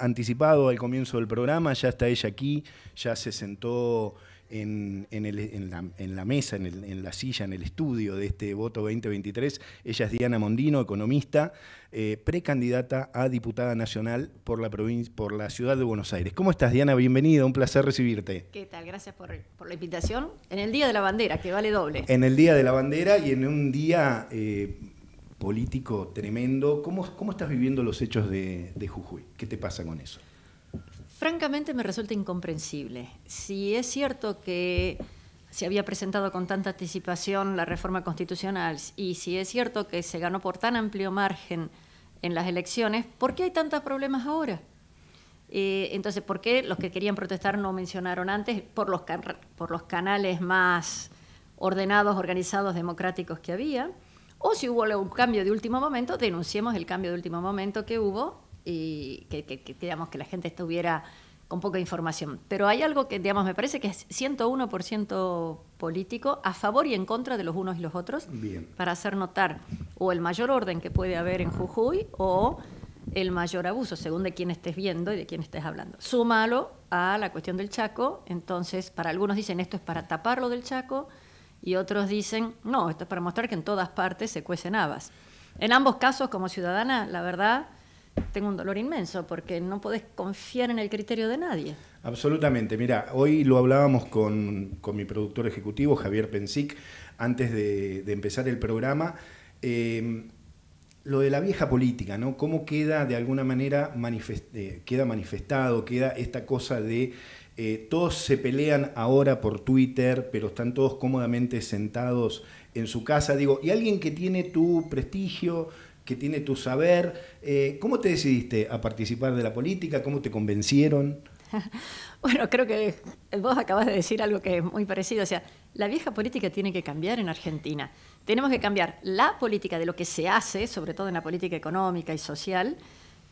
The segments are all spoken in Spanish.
anticipado al comienzo del programa, ya está ella aquí, ya se sentó en, la, mesa, en, la silla, en el estudio de este voto 2023. Ella es Diana Mondino, economista, eh, precandidata a diputada nacional por la, por la ciudad de Buenos Aires. ¿Cómo estás, Diana? Bienvenida, un placer recibirte. ¿Qué tal? Gracias por, la invitación. En el Día de la Bandera, que vale doble. En el Día de la Bandera y en un día... Eh, político tremendo. ¿Cómo, estás viviendo los hechos de, Jujuy? ¿Qué te pasa con eso? Francamente me resulta incomprensible. Si es cierto que se había presentado con tanta anticipación la reforma constitucional y si es cierto que se ganó por tan amplio margen en las elecciones, ¿por qué hay tantos problemas ahora? Eh, entonces, ¿por qué los que querían protestar no mencionaron antes por los canales más ordenados, organizados, democráticos que había? O si hubo un cambio de último momento, denunciemos el cambio de último momento que hubo y que, que, digamos, que la gente estuviera con poca información. Pero hay algo que, digamos, me parece que es 101% político a favor y en contra de los unos y los otros para hacer notar o el mayor orden que puede haber en Jujuy o el mayor abuso, según de quién estés viendo y de quién estés hablando. Súmalo a la cuestión del Chaco, entonces para algunos dicen esto es para taparlo del Chaco, y otros dicen, no, esto es para mostrar que en todas partes se cuecen habas. En ambos casos, como ciudadana, la verdad, tengo un dolor inmenso porque no podés confiar en el criterio de nadie. Absolutamente. Mira, hoy lo hablábamos con, mi productor ejecutivo, Javier Pensic, antes de, empezar el programa. Em, lo de la vieja política, ¿no? Cómo queda de alguna manera eh, queda manifestado, queda esta cosa de eh, todos se pelean ahora por Twitter, pero están todos cómodamente sentados en su casa. Digo, y alguien que tiene tu prestigio, que tiene tu saber, eh, ¿cómo te decidiste a participar de la política? ¿Cómo te convencieron? Bueno, creo que vos acabas de decir algo que es muy parecido. O sea, la vieja política tiene que cambiar en Argentina. Tenemos que cambiar la política de lo que se hace, sobre todo en la política económica y social,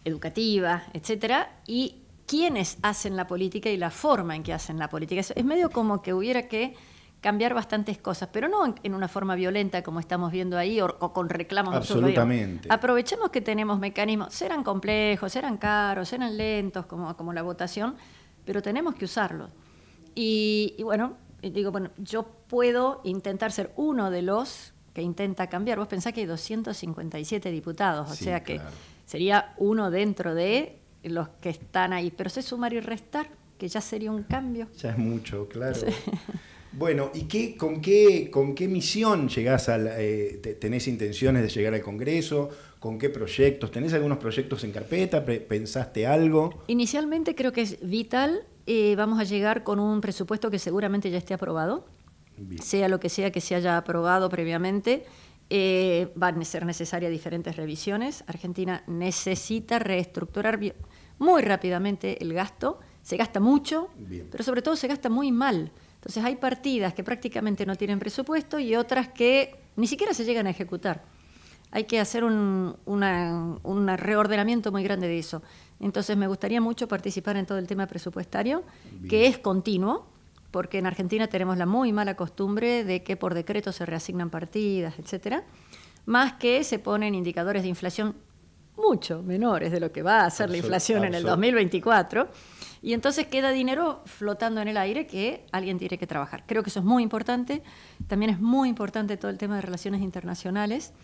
educativa, etcétera, y quiénes hacen la política y la forma en que hacen la política. Es, medio como que hubiera que cambiar bastantes cosas, pero no en, una forma violenta como estamos viendo ahí o, con reclamos. Absolutamente. Aprovechemos que tenemos mecanismos, serán complejos, serán caros, serán lentos como, como la votación, pero tenemos que usarlos. Y, bueno, digo, bueno, yo puedo intentar ser uno de los que intenta cambiar. Vos pensás que hay 257 diputados, o sea que sería uno dentro de eh, los que están ahí, pero sé sumar y restar, que ya sería un cambio. Ya es mucho, claro. Bueno, ¿y qué, con, qué, con qué misión llegás al, eh, tenés intenciones de llegar al Congreso? ¿Con qué proyectos? ¿Tenés algunos proyectos en carpeta? ¿Pensaste algo? Inicialmente creo que es vital. Eh, vamos a llegar con un presupuesto que seguramente ya esté aprobado, sea lo que sea que se haya aprobado previamente. Eh, van a ser necesarias diferentes revisiones. Argentina necesita reestructurar muy rápidamente el gasto. Se gasta mucho, pero sobre todo se gasta muy mal. Entonces hay partidas que prácticamente no tienen presupuesto y otras que ni siquiera se llegan a ejecutar. Hay que hacer un, reordenamiento muy grande de eso. Entonces me gustaría mucho participar en todo el tema presupuestario, que es continuo porque en Argentina tenemos la muy mala costumbre de que por decreto se reasignan partidas, etcétera, más que se ponen indicadores de inflación mucho menores de lo que va a ser la inflación en el 2024. Y entonces queda dinero flotando en el aire que alguien tiene que trabajar. Creo que eso es muy importante. También es muy importante todo el tema de relaciones internacionales,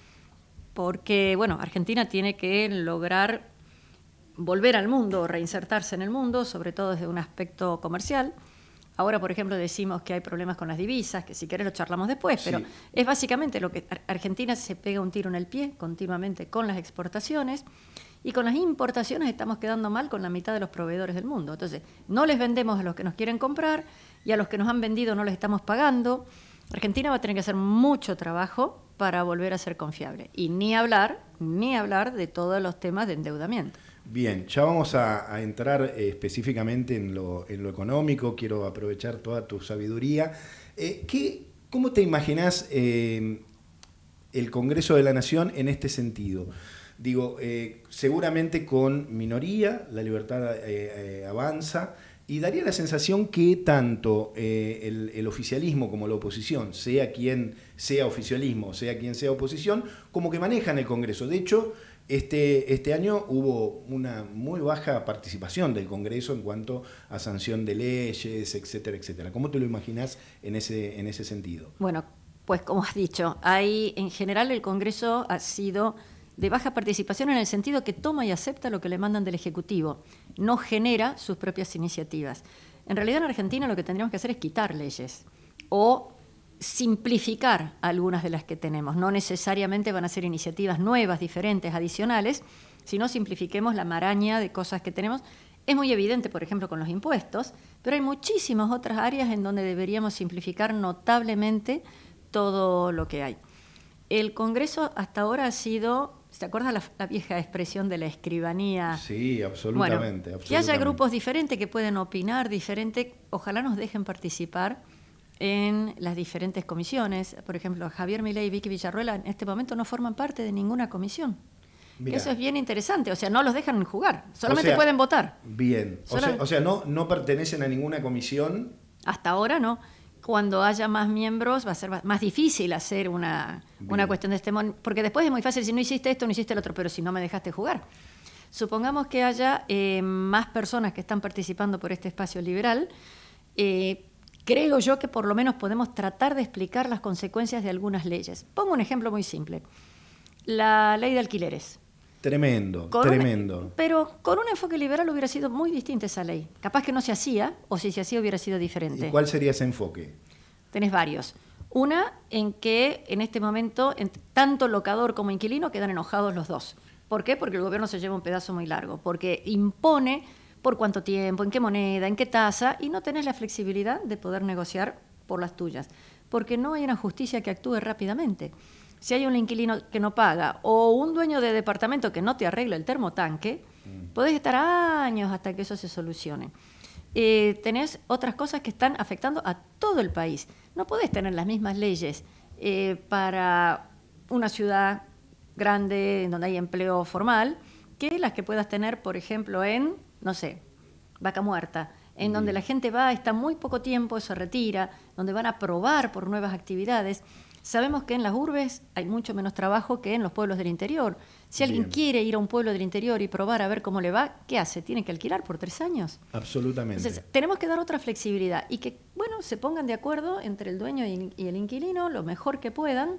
porque, bueno, Argentina tiene que lograr volver al mundo, reinsertarse en el mundo, sobre todo desde un aspecto comercial. Ahora, por ejemplo, decimos que hay problemas con las divisas, que si querés lo charlamos después, pero es básicamente lo que Argentina se pega un tiro en el pie continuamente con las exportaciones y con las importaciones estamos quedando mal con la mitad de los proveedores del mundo. Entonces, no les vendemos a los que nos quieren comprar y a los que nos han vendido no les estamos pagando. Argentina va a tener que hacer mucho trabajo para volver a ser confiable. Y ni hablar, ni hablar de todos los temas de endeudamiento. Bien, ya vamos a, entrar eh, específicamente en lo, económico, quiero aprovechar toda tu sabiduría. Eh, ¿qué, ¿Cómo te imaginas em, el Congreso de la Nación en este sentido? Digo, eh, seguramente con minoría, la libertad avanza, y daría la sensación que tanto el, el oficialismo como la oposición, sea quien sea oficialismo, sea quien sea oposición, como que manejan el Congreso. De hecho, este, este año hubo una muy baja participación del Congreso en cuanto a sanción de leyes, etcétera, etcétera. ¿Cómo te lo imaginas en ese, en ese sentido? Bueno, pues como has dicho, hay, en general el Congreso ha sido de baja participación en el sentido que toma y acepta lo que le mandan del Ejecutivo, no genera sus propias iniciativas. En realidad en Argentina lo que tendríamos que hacer es quitar leyes o simplificar algunas de las que tenemos. No necesariamente van a ser iniciativas nuevas, diferentes, adicionales, sino simplifiquemos la maraña de cosas que tenemos. Es muy evidente, por ejemplo, con los impuestos, pero hay muchísimas otras áreas en donde deberíamos simplificar notablemente todo lo que hay. El Congreso hasta ahora ha sido ¿Se acuerda la, la, vieja expresión de la escribanía? Sí, absolutamente, bueno, absolutamente, Que haya grupos diferentes que pueden opinar diferente, ojalá nos dejen participar en las diferentes comisiones. Por ejemplo, Javier Milei y Vicky Villarruela en este momento no forman parte de ninguna comisión. Eso es bien interesante, o sea, no los dejan jugar, solamente pueden votar. Bien, o sea, no, no pertenecen a ninguna comisión. Hasta ahora no. Cuando haya más miembros va a ser más difícil hacer una, cuestión de este modo, porque después es muy fácil, si no hiciste esto, no hiciste el otro, pero si no me dejaste jugar. Supongamos que haya eh, más personas que están participando por este espacio liberal, eh, creo yo que por lo menos podemos tratar de explicar las consecuencias de algunas leyes. Pongo un ejemplo muy simple. La ley de alquileres. Tremendo, e- tremendo. pero con un enfoque liberal hubiera sido muy distinta esa ley. Capaz que no se hacía, o si se hacía hubiera sido diferente. ¿Y cuál sería ese enfoque? Tenés varios. Una en que en este momento tanto locador como inquilino quedan enojados los dos. ¿Por qué? Porque el gobierno se lleva un pedazo muy largo, porque impone por cuánto tiempo, en qué moneda, en qué tasa, y no tenés la flexibilidad de poder negociar por las tuyas, porque no hay una justicia que actúe rápidamente. Si hay un inquilino que no paga o un dueño de departamento que no te arregla el termotanque, mm. podés estar años hasta que eso se solucione. Eh, tenés otras cosas que están afectando a todo el país. No podés tener las mismas leyes eh, para una ciudad grande en donde hay empleo formal que las que puedas tener, por ejemplo, en no sé, vaca muerta, en donde la gente va, está muy poco tiempo, se retira, donde van a probar por nuevas actividades. Sabemos que en las urbes hay mucho menos trabajo que en los pueblos del interior. Si alguien quiere ir a un pueblo del interior y probar a ver cómo le va, ¿qué hace? ¿Tiene que alquilar por tres años? Absolutamente. Entonces, tenemos que dar otra flexibilidad y que, bueno, se pongan de acuerdo entre el dueño y el inquilino lo mejor que puedan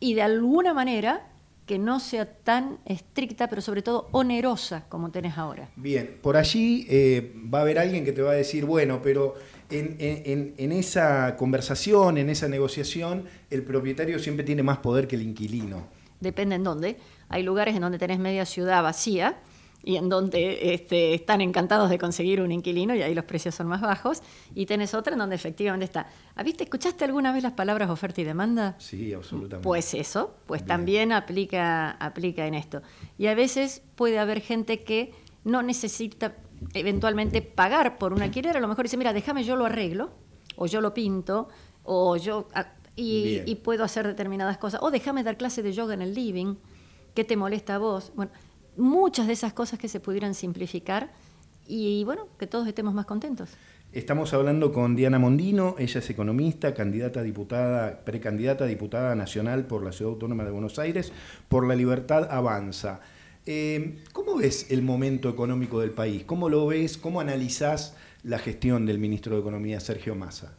y de alguna manera que no sea tan estricta, pero sobre todo onerosa como tenés ahora. Bien, por allí eh, va a haber alguien que te va a decir, bueno, pero en, en, esa conversación, en esa negociación, el propietario siempre tiene más poder que el inquilino. Depende en dónde. Hay lugares en donde tenés media ciudad vacía y en donde este, están encantados de conseguir un inquilino y ahí los precios son más bajos, y tenés otra en donde efectivamente está. Ah, ¿Viste, ¿Escuchaste alguna vez las palabras oferta y demanda? Sí, absolutamente. Pues eso, pues también aplica, aplica en esto. Y a veces puede haber gente que no necesita eventualmente pagar por un alquiler, a lo mejor dice, mira, déjame, yo lo arreglo, o yo lo pinto, o yo... Ah, y, y puedo hacer determinadas cosas, o déjame dar clase de yoga en el living, ¿qué te molesta a vos? Bueno, muchas de esas cosas que se pudieran simplificar y bueno, que todos estemos más contentos. Estamos hablando con Diana Mondino, ella es economista, candidata diputada, precandidata a diputada nacional por la Ciudad Autónoma de Buenos Aires, por la Libertad Avanza. Em, ¿Cómo ves el momento económico del país? ¿Cómo lo ves? ¿Cómo analizás la gestión del ministro de Economía, Sergio Massa?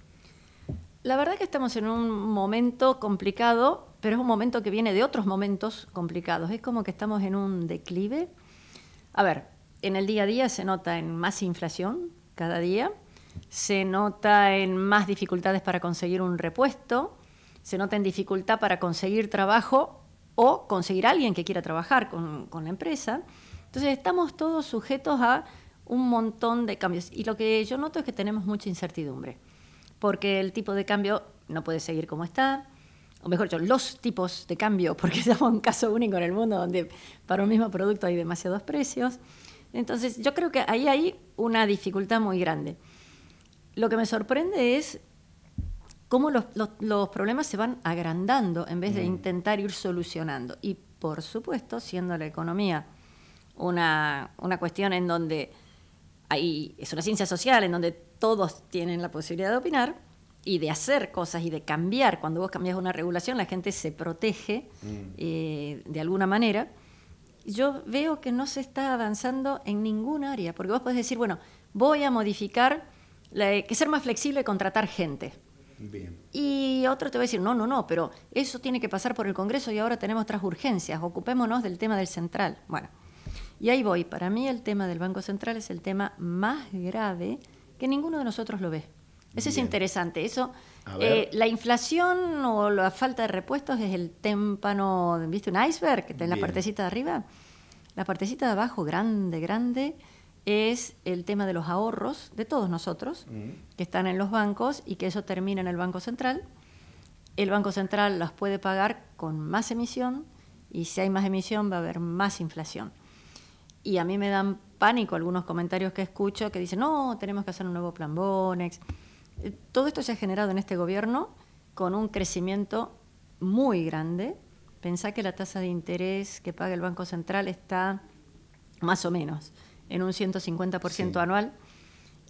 La verdad que estamos en un momento complicado pero es un momento que viene de otros momentos complicados. Es como que estamos en un declive. A ver, en el día a día se nota en más inflación cada día, se nota en más dificultades para conseguir un repuesto, se nota en dificultad para conseguir trabajo o conseguir a alguien que quiera trabajar con, con la empresa. Entonces estamos todos sujetos a un montón de cambios. Y lo que yo noto es que tenemos mucha incertidumbre, porque el tipo de cambio no puede seguir como está, o mejor dicho, los tipos de cambio, porque somos un caso único en el mundo donde para un mismo producto hay demasiados precios. Entonces, yo creo que ahí hay una dificultad muy grande. Lo que me sorprende es cómo los, problemas se van agrandando en vez de mm. intentar ir solucionando. Y, por supuesto, siendo la economía una, una cuestión en donde hay, es una ciencia social, en donde todos tienen la posibilidad de opinar, y de hacer cosas y de cambiar. Cuando vos cambias una regulación, la gente se protege mm. eh, de alguna manera. Yo veo que no se está avanzando en ningún área, porque vos podés decir, bueno, voy a modificar, eh, que ser más flexible y contratar gente. Y otro te va a decir, no, no, no, pero eso tiene que pasar por el Congreso y ahora tenemos otras urgencias, ocupémonos del tema del central. Bueno, y ahí voy. Para mí el tema del Banco Central es el tema más grave que ninguno de nosotros lo ve. Eso es interesante. Eso, eh, la inflación o la falta de repuestos es el témpano, ¿viste? Un iceberg que en la partecita de arriba. La partecita de abajo, grande, grande, es el tema de los ahorros de todos nosotros, mm. que están en los bancos y que eso termina en el Banco Central. El Banco Central los puede pagar con más emisión y si hay más emisión va a haber más inflación. Y a mí me dan pánico algunos comentarios que escucho que dicen, no, tenemos que hacer un nuevo plan Bonex. Todo esto se ha generado en este gobierno con un crecimiento muy grande. Pensá que la tasa de interés que paga el Banco Central está más o menos en un 150% anual.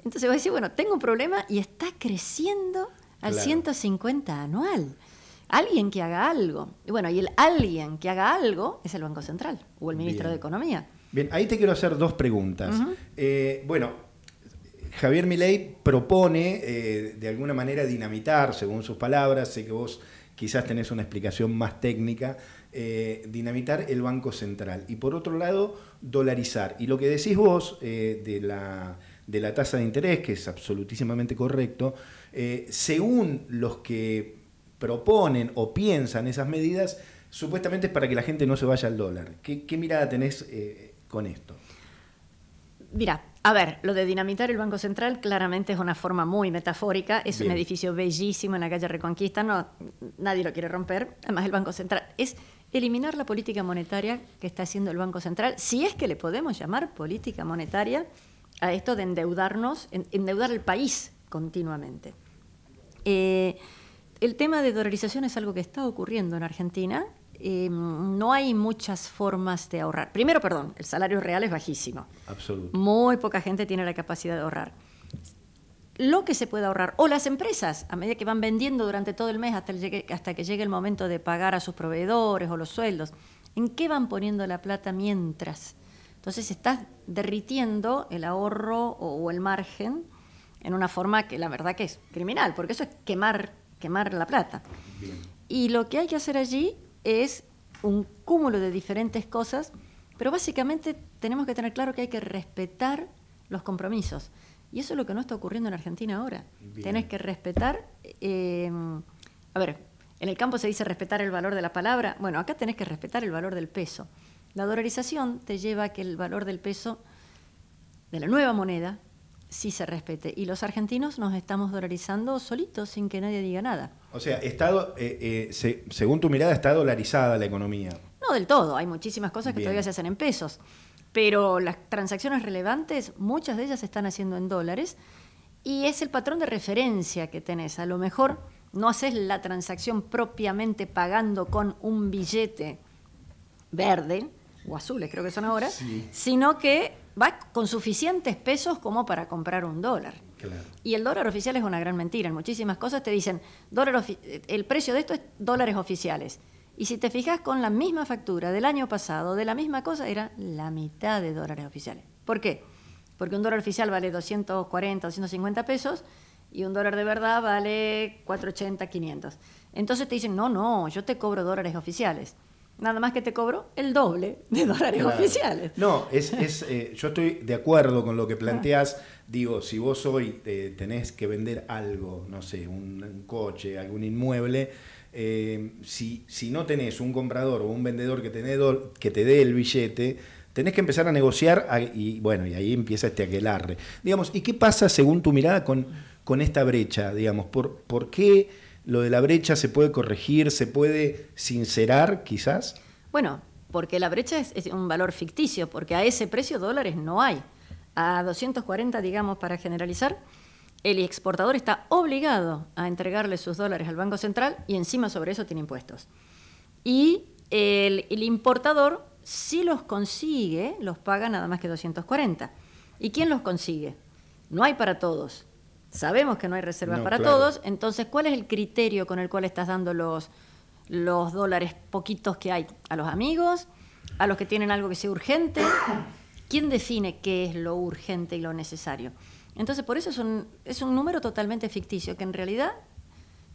Entonces vos decís, bueno, tengo un problema y está creciendo al 150 anual. Alguien que haga algo. Y bueno, y el alguien que haga algo es el Banco Central o el ministro de Economía. Bien, ahí te quiero hacer dos preguntas. Eh, bueno, Javier Milei propone eh, de alguna manera dinamitar, según sus palabras, sé que vos quizás tenés una explicación más técnica, eh, dinamitar el Banco Central y por otro lado dolarizar. Y lo que decís vos eh, de, la, tasa de interés, que es absolutísimamente correcto, según los que proponen o piensan esas medidas, supuestamente es para que la gente no se vaya al dólar. ¿Qué, qué mirada tenés con esto? Mira, a ver, lo de dinamitar el Banco Central claramente es una forma muy metafórica. Es un edificio bellísimo en la calle Reconquista. No, nadie lo quiere romper. Además, el Banco Central es eliminar la política monetaria que está haciendo el Banco Central, si es que le podemos llamar política monetaria a esto de endeudarnos, endeudar el país continuamente. Eh, el tema de dolarización es algo que está ocurriendo en Argentina Em, no hay muchas formas de ahorrar. Primero, perdón, el salario real es bajísimo. Muy poca gente tiene la capacidad de ahorrar. Lo que se puede ahorrar, o las empresas, a medida que van vendiendo durante todo el mes hasta, que llegue el momento de pagar a sus proveedores o los sueldos, ¿en qué van poniendo la plata mientras? Entonces estás derritiendo el ahorro o, el margen en una forma que la verdad que es criminal, porque eso es quemar, quemar la plata. Y lo que hay que hacer allí es un cúmulo de diferentes cosas, pero básicamente tenemos que tener claro que hay que respetar los compromisos. Y eso es lo que no está ocurriendo en Argentina ahora. Tenés que respetar, em, a ver, en el campo se dice respetar el valor de la palabra, bueno, acá tenés que respetar el valor del peso. La dolarización te lleva a que el valor del peso de la nueva moneda sí se respete. Y los argentinos nos estamos dolarizando solitos sin que nadie diga nada. O sea, estado, eh, eh, según tu mirada, está dolarizada la economía. No del todo, hay muchísimas cosas que todavía se hacen en pesos, pero las transacciones relevantes, muchas de ellas se están haciendo en dólares y es el patrón de referencia que tenés. A lo mejor no haces la transacción propiamente pagando con un billete verde o azules, creo que son ahora, sino que va con suficientes pesos como para comprar un dólar. Y el dólar oficial es una gran mentira. En muchísimas cosas te dicen, dólar eh, el precio de esto es dólares oficiales. Y si te fijas con la misma factura del año pasado, de la misma cosa, era la mitad de dólares oficiales. ¿Por qué? Porque un dólar oficial vale 240, 250 pesos y un dólar de verdad vale 480, 500. Entonces te dicen, no, no, yo te cobro dólares oficiales. Nada más que te cobro el doble de dólares oficiales. No, es, eh, yo estoy de acuerdo con lo que ah. planteas. Digo, si vos hoy eh, tenés que vender algo, no sé, un, coche, algún inmueble, eh, si, si, no tenés un comprador o un vendedor que, te dé el billete, tenés que empezar a negociar y bueno, y ahí empieza este aquelarre. Digamos, ¿y qué pasa según tu mirada con, con esta brecha? Digamos, ¿por, por qué? lo de la brecha se puede corregir, se puede sincerar quizás. Bueno, porque la brecha es, un valor ficticio, porque a ese precio dólares no hay. A 240, digamos, para generalizar, el exportador está obligado a entregarle sus dólares al Banco Central y encima sobre eso tiene impuestos. Y el, el importador, si los consigue, los paga nada más que 240. ¿Y quién los consigue? No hay para todos. Sabemos que no hay reservas para todos, entonces, ¿cuál es el criterio con el cual estás dando los, dólares poquitos que hay? ¿A los amigos? ¿A los que tienen algo que sea urgente? ¿Quién define qué es lo urgente y lo necesario? Entonces, por eso es un, es un número totalmente ficticio, que en realidad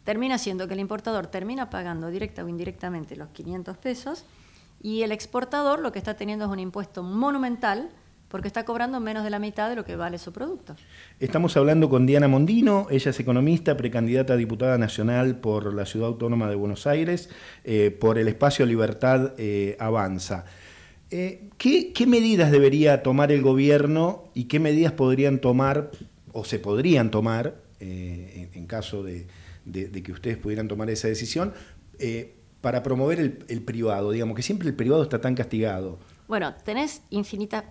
termina siendo que el importador termina pagando directa o indirectamente los 500 pesos y el exportador lo que está teniendo es un impuesto monumental porque está cobrando menos de la mitad de lo que vale su producto. Estamos hablando con Diana Mondino, ella es economista, precandidata a diputada nacional por la Ciudad Autónoma de Buenos Aires, eh, por el espacio Libertad eh, Avanza. Eh, ¿qué, medidas debería tomar el gobierno y qué medidas podrían tomar o se podrían tomar en, caso de, que ustedes pudieran tomar esa decisión, para promover el, privado, digamos, que siempre el privado está tan castigado. Bueno, tenés infinitas,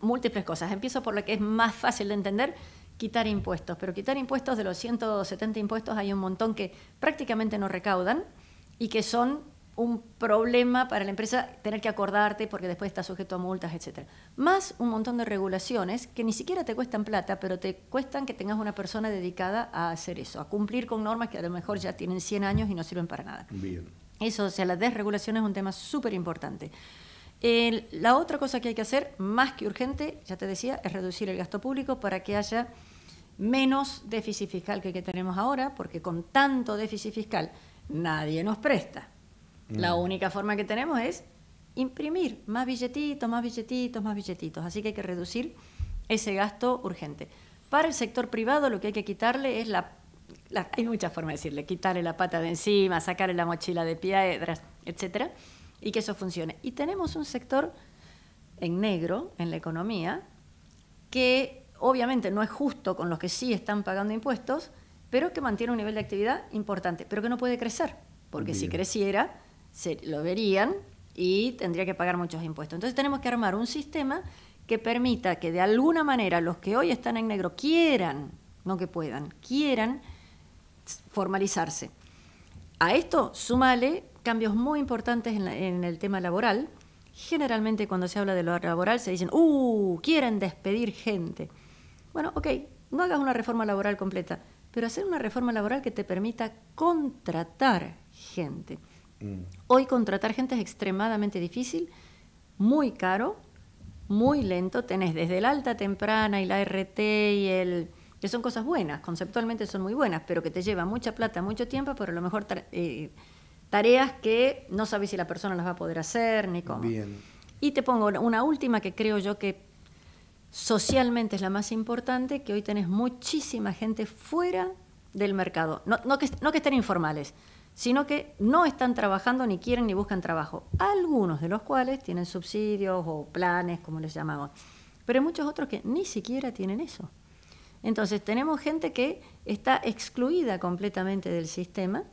múltiples cosas. Empiezo por lo que es más fácil de entender, quitar impuestos. Pero quitar impuestos, de los 170 impuestos hay un montón que prácticamente no recaudan y que son un problema para la empresa tener que acordarte porque después estás sujeto a multas, etc. Más un montón de regulaciones que ni siquiera te cuestan plata, pero te cuestan que tengas una persona dedicada a hacer eso, a cumplir con normas que a lo mejor ya tienen 100 años y no sirven para nada. Bien. Eso, o sea, la desregulación es un tema súper importante la otra cosa que hay que hacer, más que urgente, ya te decía, es reducir el gasto público para que haya menos déficit fiscal que el que tenemos ahora, porque con tanto déficit fiscal nadie nos presta. La mm. única forma que tenemos es imprimir más billetitos, más billetitos, más billetitos. Así que hay que reducir ese gasto urgente. Para el sector privado lo que hay que quitarle es la... la hay muchas formas de decirle, quitarle la pata de encima, sacarle la mochila de piedras, etcétera y que eso funcione. Y tenemos un sector en negro en la economía que obviamente no es justo con los que sí están pagando impuestos, pero que mantiene un nivel de actividad importante, pero que no puede crecer, porque si creciera se lo verían y tendría que pagar muchos impuestos. Entonces tenemos que armar un sistema que permita que de alguna manera los que hoy están en negro quieran, no que puedan, quieran formalizarse. A esto sumale cambios muy importantes en, el tema laboral. Generalmente cuando se habla de lo laboral se dicen, ¡uh! Quieren despedir gente. Bueno, ok, no hagas una reforma laboral completa, pero hacer una reforma laboral que te permita contratar gente. Mm. Hoy contratar gente es extremadamente difícil, muy caro, muy lento. Tenés desde el alta temprana y la RT y el que son cosas buenas, conceptualmente son muy buenas, pero que te lleva mucha plata, mucho tiempo, pero a lo mejor eh, tareas que no sabes si la persona las va a poder hacer ni cómo. Y te pongo una última que creo yo que socialmente es la más importante, que hoy tenés muchísima gente fuera del mercado. No, que, no que estén informales, sino que no están trabajando ni quieren ni buscan trabajo. Algunos de los cuales tienen subsidios o planes, como les llamamos. Pero hay muchos otros que ni siquiera tienen eso. Entonces tenemos gente que está excluida completamente del sistema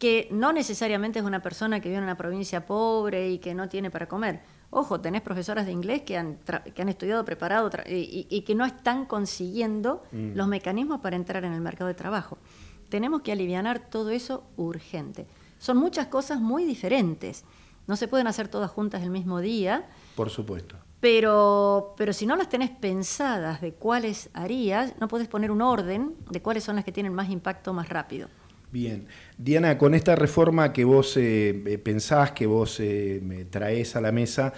que no necesariamente es una persona que vive en una provincia pobre y que no tiene para comer. Ojo, tenés profesoras de inglés que han, que han estudiado, preparado y, que no están consiguiendo mm. los mecanismos para entrar en el mercado de trabajo. Tenemos que aliviar todo eso urgente. Son muchas cosas muy diferentes. No se pueden hacer todas juntas el mismo día. Por supuesto. Pero, pero si no las tenés pensadas de cuáles harías, no puedes poner un orden de cuáles son las que tienen más impacto más rápido. Bien. Diana, con esta reforma que vos eh, eh, pensás, que vos eh, me traes a la mesa,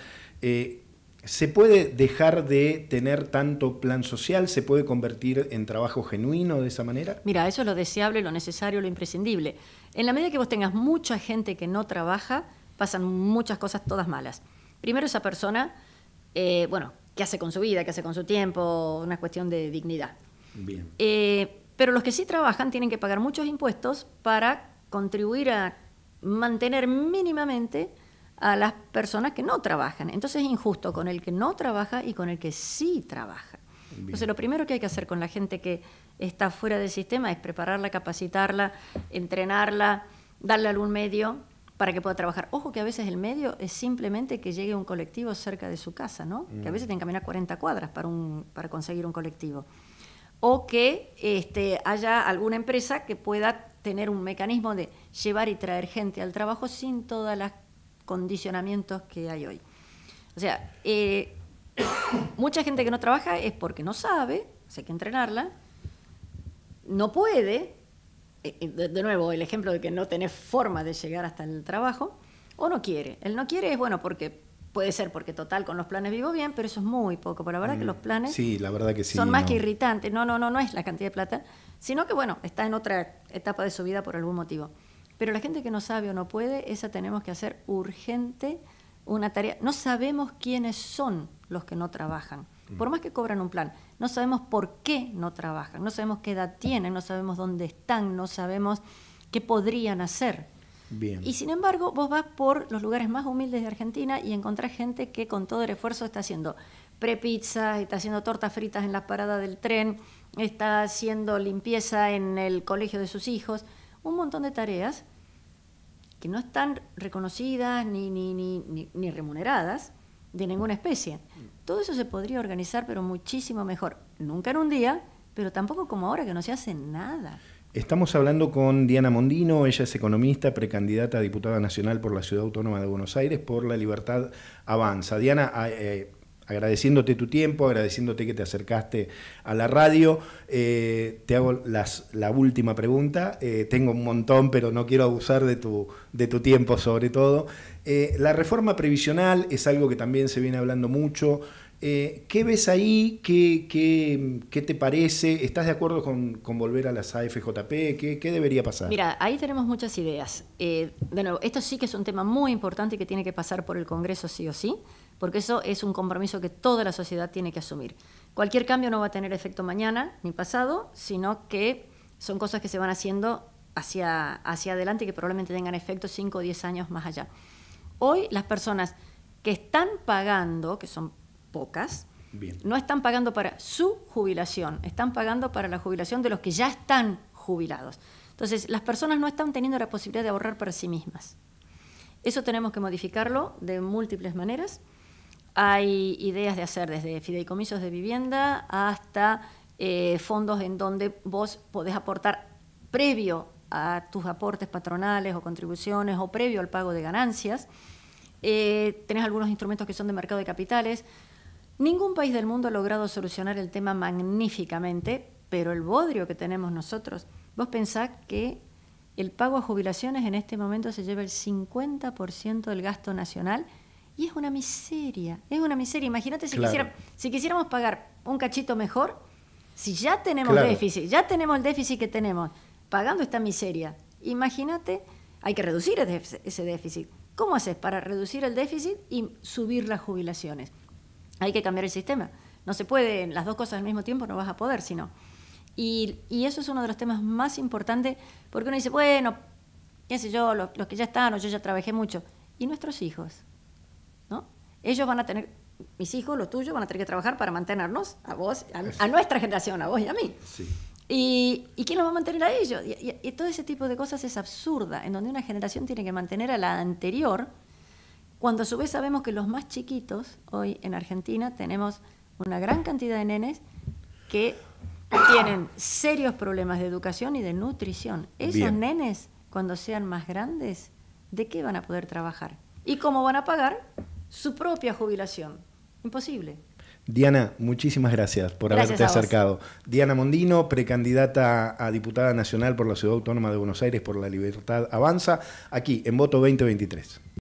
¿se puede dejar de tener tanto plan social? ¿Se puede convertir en trabajo genuino de esa manera? Mira, eso es lo deseable, lo necesario, lo imprescindible. En la medida que vos tengas mucha gente que no trabaja, pasan muchas cosas todas malas. Primero esa persona, bueno, ¿qué hace con su vida? ¿Qué hace con su tiempo? Una cuestión de dignidad. Bien. Pero los que sí trabajan tienen que pagar muchos impuestos para contribuir a mantener mínimamente a las personas que no trabajan. Entonces es injusto con el que no trabaja y con el que sí trabaja. Entonces lo primero que hay que hacer con la gente que está fuera del sistema es prepararla, capacitarla, entrenarla, darle algún medio para que pueda trabajar. Ojo que a veces el medio es simplemente que llegue un colectivo cerca de su casa, ¿no? Que a mm. veces tienen que caminar 40 cuadras para conseguir un colectivo o que este, haya alguna empresa que pueda tener un mecanismo de llevar y traer gente al trabajo sin todos los condicionamientos que hay hoy. O sea, eh, mucha gente que no trabaja es porque no sabe, que entrenarla, no puede, eh, eh, de nuevo el ejemplo de que no tenés forma de llegar hasta el trabajo, o no quiere. El no quiere es bueno porque Puede ser porque total con los planes vivo bien, pero eso es muy poco. Pero la verdad que mm, los planes sí, la verdad que son más que irritantes. No, no, no, no es la cantidad de plata, sino que bueno, está en otra etapa de su vida por algún motivo. Pero la gente que no sabe o no puede, esa tenemos que hacer urgente una tarea. No sabemos quiénes son los que no trabajan. Mm. Por más que cobran un plan, no sabemos por qué no trabajan, no sabemos qué edad tienen, no sabemos dónde están, no sabemos qué podrían hacer. Y sin embargo, vos vas por los lugares más humildes de Argentina y encontrás gente que con todo el esfuerzo está haciendo prepizzas, está haciendo tortas fritas en las paradas del tren, está haciendo limpieza en el colegio de sus hijos, un montón de tareas que no están reconocidas ni, ni, ni, ni remuneradas de ninguna especie. Todo eso se podría organizar, pero muchísimo mejor. Nunca en un día, pero tampoco como ahora que no se hace nada. Estamos hablando con Diana Mondino, ella es economista, precandidata a diputada nacional por la Ciudad Autónoma de Buenos Aires por la Libertad Avanza. Diana, eh, agradeciéndote tu tiempo, agradeciéndote que te acercaste a la radio. Eh, te hago la última pregunta. Eh, tengo un montón, pero no quiero abusar de tu, tiempo sobre todo. la reforma previsional es algo que también se viene hablando mucho. Eh, ¿Qué ves ahí? ¿Qué, te parece? ¿Estás de acuerdo con, volver a las AFJP? ¿Qué, debería pasar? Mira, ahí tenemos muchas ideas. Eh, de esto sí que es un tema muy importante que tiene que pasar por el Congreso sí o sí, porque eso es un compromiso que toda la sociedad tiene que asumir. Cualquier cambio no va a tener efecto mañana ni pasado, sino que son cosas que se van haciendo hacia, hacia adelante y que probablemente tengan efecto 5 o 10 años más allá. Hoy las personas que están pagando, que son pocas, no están pagando para su jubilación, están pagando para la jubilación de los que ya están jubilados. Entonces, las personas no están teniendo la posibilidad de ahorrar para sí mismas. Eso tenemos que modificarlo de múltiples maneras. Hay ideas de hacer desde fideicomisos de vivienda hasta eh, fondos en donde vos podés aportar previo a tus aportes patronales o contribuciones o previo al pago de ganancias. Eh, tenés algunos instrumentos que son de mercado de capitales. Ningún país del mundo ha logrado solucionar el tema magníficamente, pero el bodrio que tenemos nosotros, vos pensás que el pago a jubilaciones en este momento se lleva el 50% del gasto nacional y es una miseria, es una miseria. Imagínate si, si quisiéramos pagar un cachito mejor, si ya tenemos déficit, ya tenemos el déficit que tenemos, pagando esta miseria, imagínate, hay que reducir ese déficit. ¿Cómo haces para reducir el déficit y subir las jubilaciones? hay que cambiar el sistema. No se puede, las dos cosas al mismo tiempo no vas a poder, sino. Y, eso es uno de los temas más importantes, porque uno dice, bueno, qué sé yo, los, que ya están, o yo ya trabajé mucho. Y nuestros hijos, ¿no? Ellos van a tener, mis hijos, los tuyos, van a tener que trabajar para mantenernos, a vos, a, nuestra generación, a vos y a mí. ¿Y, quién los va a mantener a ellos? Y, y, todo ese tipo de cosas es absurda, en donde una generación tiene que mantener a la anterior cuando a su vez sabemos que los más chiquitos hoy en Argentina tenemos una gran cantidad de nenes que tienen serios problemas de educación y de nutrición. Esos nenes, cuando sean más grandes, ¿de qué van a poder trabajar? ¿Y cómo van a pagar su propia jubilación? Imposible. Diana, muchísimas gracias por haberte acercado. Diana Mondino, precandidata a diputada nacional por la Ciudad Autónoma de Buenos Aires por la Libertad Avanza, aquí en Voto 2023.